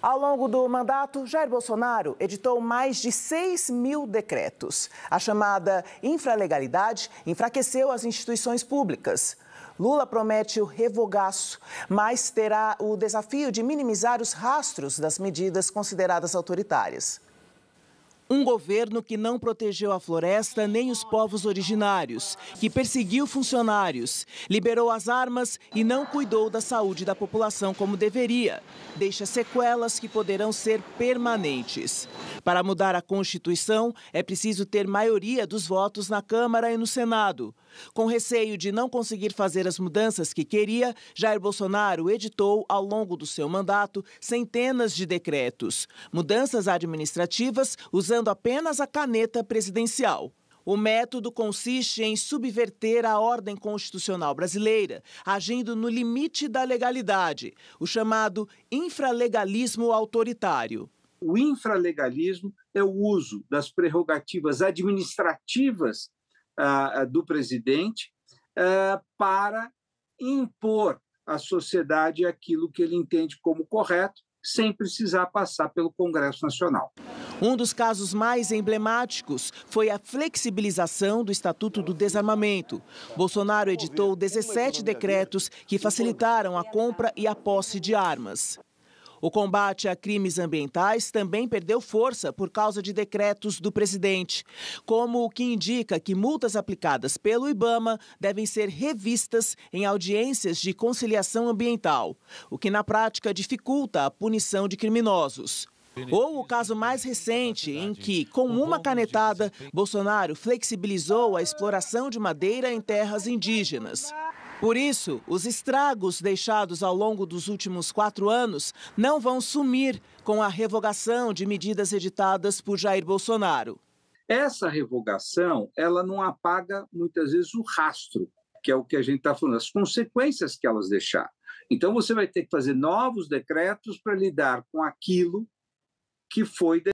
Ao longo do mandato, Jair Bolsonaro editou mais de 6 mil decretos. A chamada infralegalidade enfraqueceu as instituições públicas. Lula promete o revogaço, mas terá o desafio de minimizar os rastros das medidas consideradas autoritárias. Um governo que não protegeu a floresta nem os povos originários, que perseguiu funcionários, liberou as armas e não cuidou da saúde da população como deveria, deixa sequelas que poderão ser permanentes. Para mudar a Constituição, é preciso ter maioria dos votos na Câmara e no Senado. Com receio de não conseguir fazer as mudanças que queria, Jair Bolsonaro editou, ao longo do seu mandato, centenas de decretos. Mudanças administrativas usando apenas a caneta presidencial. O método consiste em subverter a ordem constitucional brasileira, agindo no limite da legalidade, o chamado infralegalismo autoritário. O infralegalismo é o uso das prerrogativas administrativas ah, ah, do presidente ah, para impor à sociedade aquilo que ele entende como correto, sem precisar passar pelo Congresso Nacional. Um dos casos mais emblemáticos foi a flexibilização do Estatuto do Desarmamento. Bolsonaro editou 17 decretos que facilitaram a compra e a posse de armas. O combate a crimes ambientais também perdeu força por causa de decretos do presidente, como o que indica que multas aplicadas pelo Ibama devem ser revistas em audiências de conciliação ambiental, o que na prática dificulta a punição de criminosos. Ou o caso mais recente, em que, com uma canetada, Bolsonaro flexibilizou a exploração de madeira em terras indígenas. Por isso, os estragos deixados ao longo dos últimos quatro anos não vão sumir com a revogação de medidas editadas por Jair Bolsonaro. Essa revogação, ela não apaga muitas vezes o rastro, que é o que a gente está falando, as consequências que elas deixaram. Então, você vai ter que fazer novos decretos para lidar com aquilo que foi